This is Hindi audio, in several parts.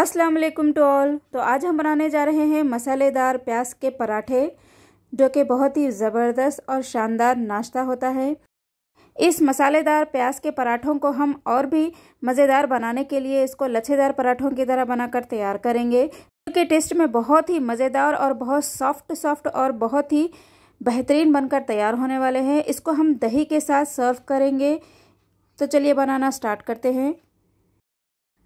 अस्सलाम वालेकुम ऑल तो आज हम बनाने जा रहे हैं मसालेदार प्याज के पराठे जो कि बहुत ही ज़बरदस्त और शानदार नाश्ता होता है इस मसालेदार प्याज के पराठों को हम और भी मज़ेदार बनाने के लिए इसको लच्छेदार पराठों की तरह बनाकर तैयार करेंगे क्योंकि टेस्ट में बहुत ही मज़ेदार और बहुत सॉफ्ट सॉफ्ट और बहुत ही बेहतरीन बनकर तैयार होने वाले हैं इसको हम दही के साथ सर्व करेंगे तो चलिए बनाना स्टार्ट करते हैं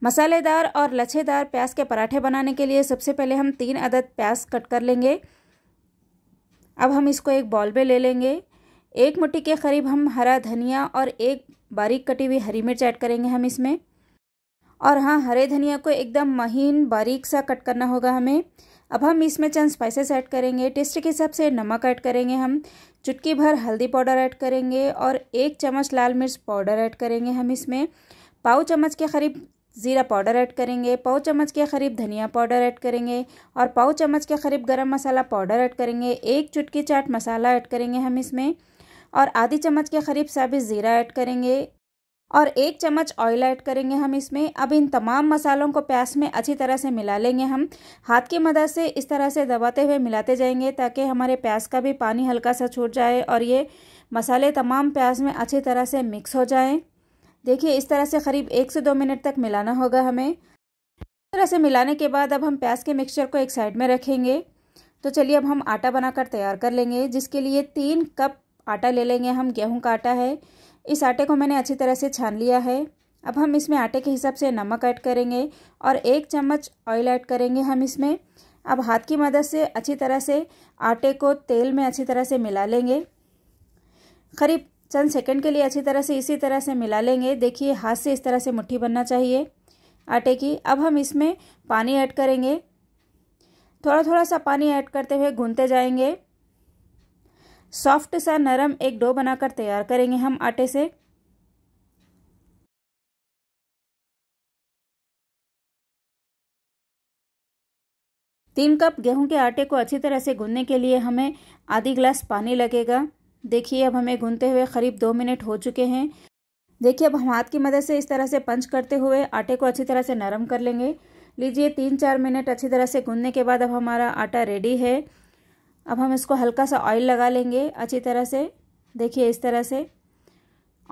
मसालेदार और लच्छेदार प्याज के पराठे बनाने के लिए सबसे पहले हम तीन अदद प्याज कट कर लेंगे अब हम इसको एक बॉल में ले लेंगे एक मुट्ठी के करीब हम हरा धनिया और एक बारीक कटी हुई हरी मिर्च ऐड करेंगे हम इसमें और हाँ हरे धनिया को एकदम महीन बारीक सा कट करना होगा हमें अब हम इसमें चंद स्पाइसेस ऐड करेंगे टेस्ट के हिसाब से नमक ऐड करेंगे हम चुटकी भर हल्दी पाउडर ऐड करेंगे और एक चम्मच लाल मिर्च पाउडर ऐड करेंगे हम इसमें पाव चम्मच के करीब ज़ीरा पाउडर ऐड करेंगे पाव चम्मच के करीब धनिया पाउडर ऐड करेंगे और पाव चम्मच के करीब गरम मसाला पाउडर ऐड करेंगे एक चुटकी चाट मसाला ऐड करेंगे हम इसमें और आधी चम्मच के करीब साबित ज़ीरा ऐड करेंगे और एक चम्मच ऑयल ऐड करेंगे हम इसमें अब इन तमाम मसालों को प्यास में अच्छी तरह से मिला लेंगे हम हाथ की मदद से इस तरह से दबाते हुए मिलाते जाएंगे ताकि हमारे प्यास का भी पानी हल्का सा छूट जाए और ये मसाले तमाम प्याज में अच्छी तरह से मिक्स हो जाएं देखिए इस तरह से करीब एक से दो मिनट तक मिलाना होगा हमें इस तरह से मिलाने के बाद अब हम प्याज के मिक्सचर को एक साइड में रखेंगे तो चलिए अब हम आटा बनाकर तैयार कर लेंगे जिसके लिए तीन कप आटा ले लेंगे हम गेहूं का आटा है इस आटे को मैंने अच्छी तरह से छान लिया है अब हम इसमें आटे के हिसाब से नमक ऐड करेंगे और एक चम्मच ऑयल ऐड करेंगे हम इसमें अब हाथ की मदद से अच्छी तरह से आटे को तेल में अच्छी तरह से मिला लेंगे करीब चंद सेकंड के लिए अच्छी तरह से इसी तरह से मिला लेंगे देखिए हाथ से इस तरह से मुट्ठी बनना चाहिए आटे की अब हम इसमें पानी ऐड करेंगे थोड़ा थोड़ा सा पानी ऐड करते हुए गूंथते जाएंगे सॉफ्ट सा नरम एक डो बनाकर तैयार करेंगे हम आटे से तीन कप गेहूं के आटे को अच्छी तरह से गूंदने के लिए हमें आधी गिलास पानी लगेगा देखिए अब हमें गूंदते हुए करीब दो मिनट हो चुके हैं देखिए अब हम हाथ की मदद से इस तरह से पंच करते हुए आटे को अच्छी तरह से नरम कर लेंगे लीजिए तीन चार मिनट अच्छी तरह से गूंदने के बाद अब हमारा आटा रेडी है अब हम इसको हल्का सा ऑयल लगा लेंगे अच्छी तरह से देखिए इस तरह से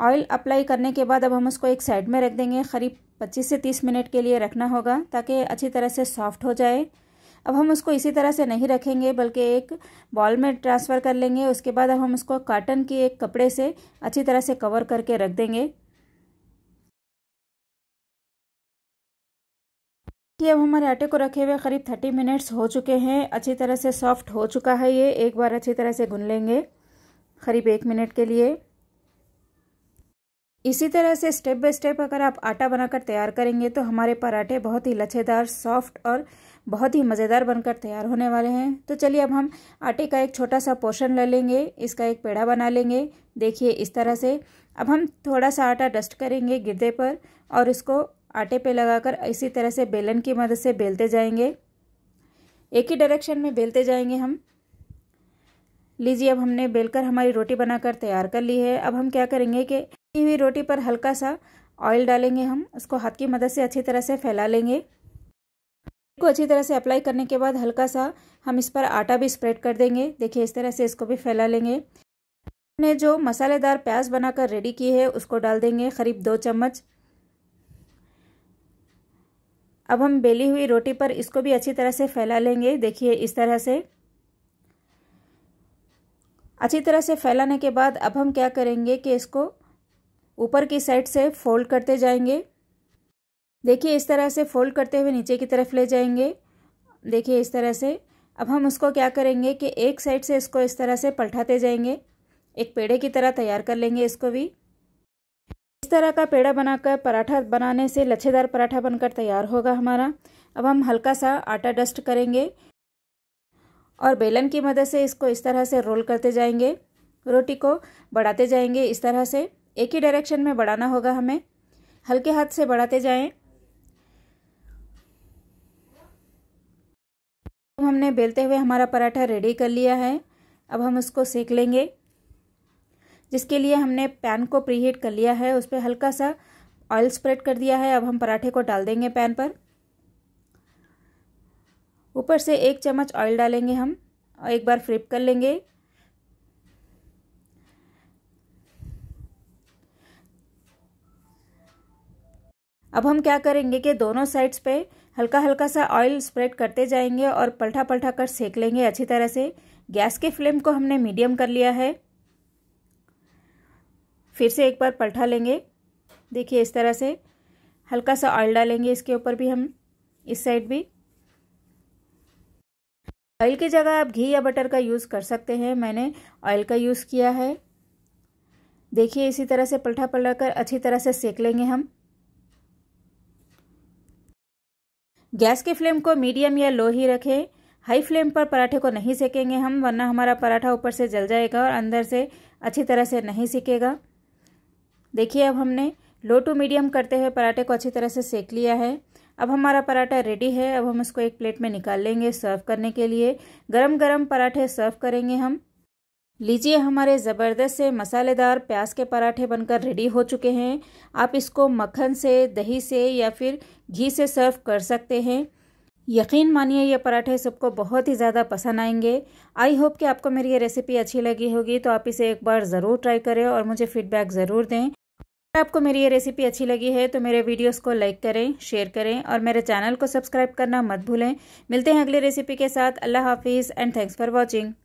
ऑयल अप्लाई करने के बाद अब हम उसको एक साइड में रख देंगे करीब 25 से 30 मिनट के लिए रखना होगा ताकि अच्छी तरह से सॉफ्ट हो जाए अब हम उसको इसी तरह से नहीं रखेंगे बल्कि एक बॉल में ट्रांसफ़र कर लेंगे उसके बाद अब हम उसको काटन के एक कपड़े से अच्छी तरह से कवर करके रख देंगे कि अब हमारे आटे को रखे हुए करीब थर्टी मिनट्स हो चुके हैं अच्छी तरह से सॉफ्ट हो चुका है ये एक बार अच्छी तरह से गुन लेंगे करीब एक मिनट के लिए इसी तरह से स्टेप बाय स्टेप अगर आप आटा बनाकर तैयार करेंगे तो हमारे पराठे बहुत ही लच्छेदार सॉफ्ट और बहुत ही मज़ेदार बनकर तैयार होने वाले हैं तो चलिए अब हम आटे का एक छोटा सा पोर्शन ले लेंगे इसका एक पेड़ा बना लेंगे देखिए इस तरह से अब हम थोड़ा सा आटा डस्ट करेंगे गिरदे पर और इसको आटे पे लगाकर इसी तरह से बेलन की मदद से बेलते जाएंगे एक ही डायरेक्शन में बेलते जाएंगे हम लीजिए अब हमने बेलकर हमारी रोटी बनाकर तैयार कर ली है अब हम क्या करेंगे कि हुई रोटी पर हल्का सा ऑयल डालेंगे हम उसको हाथ की मदद से अच्छी तरह से फैला लेंगे को अच्छी तरह से अप्लाई करने के बाद हल्का सा हम इस पर आटा भी स्प्रेड कर देंगे देखिए इस तरह से इसको भी फैला लेंगे हमने जो मसालेदार प्याज बनाकर रेडी की है उसको डाल देंगे करीब दो चम्मच अब हम बेली हुई रोटी पर इसको भी अच्छी तरह से फैला लेंगे देखिए इस तरह से अच्छी तरह से फैलाने के बाद अब हम क्या करेंगे कि इसको ऊपर की साइड से फोल्ड करते जाएंगे देखिए इस तरह से फोल्ड करते हुए नीचे की तरफ ले जाएंगे देखिए इस तरह से अब हम उसको क्या करेंगे कि एक साइड से इसको इस तरह से पलटाते जाएंगे एक पेड़े की तरह तैयार कर लेंगे इसको भी इस तरह का पेड़ा बनाकर पराठा बनाने से लच्छेदार पराठा बनकर तैयार होगा हमारा अब हम हल्का सा आटा डस्ट करेंगे और बेलन की मदद से इसको इस तरह से रोल करते जाएंगे रोटी को बढ़ाते जाएंगे इस तरह से एक ही डायरेक्शन में बढ़ाना होगा हमें हल्के हाथ से बढ़ाते जाएं तो हमने बेलते हुए हमारा पराठा रेडी कर लिया है अब हम उसको सेक लेंगे जिसके लिए हमने पैन को प्रीहीट कर लिया है उस पर हल्का सा ऑयल स्प्रेड कर दिया है अब हम पराठे को डाल देंगे पैन पर ऊपर से एक चम्मच ऑयल डालेंगे हम और एक बार फ्लिप कर लेंगे अब हम क्या करेंगे कि दोनों साइड्स पे हल्का हल्का सा ऑयल स्प्रेड करते जाएंगे और पलटा पलटा कर सेक लेंगे अच्छी तरह से गैस के फ्लेम को हमने मीडियम कर लिया है फिर से एक बार पलटा लेंगे देखिए इस तरह से हल्का सा ऑयल डालेंगे इसके ऊपर भी हम इस साइड भी ऑयल की जगह आप घी या बटर का यूज़ कर सकते हैं मैंने ऑयल का यूज़ किया है देखिए इसी तरह से पलटा पलटा कर अच्छी तरह से सेक लेंगे हम गैस की फ्लेम को मीडियम या लो ही रखें हाई फ्लेम पर पराठे को नहीं सेकेंगे हम वरना हमारा पराठा ऊपर से जल जाएगा और अंदर से अच्छी तरह से नहीं सीखेगा देखिए अब हमने लो टू मीडियम करते हुए पराठे को अच्छी तरह से सेक लिया है अब हमारा पराठा रेडी है अब हम इसको एक प्लेट में निकाल लेंगे सर्व करने के लिए गरम गरम पराठे सर्व करेंगे हम लीजिए हमारे ज़बरदस्त से मसालेदार प्याज के पराठे बनकर रेडी हो चुके हैं आप इसको मक्खन से दही से या फिर घी से सर्व कर सकते हैं यकीन मानिए ये पराठे सबको बहुत ही ज़्यादा पसंद आएंगे आई होप कि आपको मेरी ये रेसिपी अच्छी लगी होगी तो आप इसे एक बार ज़रूर ट्राई करें और मुझे फीडबैक ज़रूर दें अगर आपको मेरी ये रेसिपी अच्छी लगी है तो मेरे वीडियोस को लाइक करें शेयर करें और मेरे चैनल को सब्सक्राइब करना मत भूलें मिलते हैं अगली रेसिपी के साथ अल्लाह हाफिज़ एंड थैंक्स फॉर वॉचिंग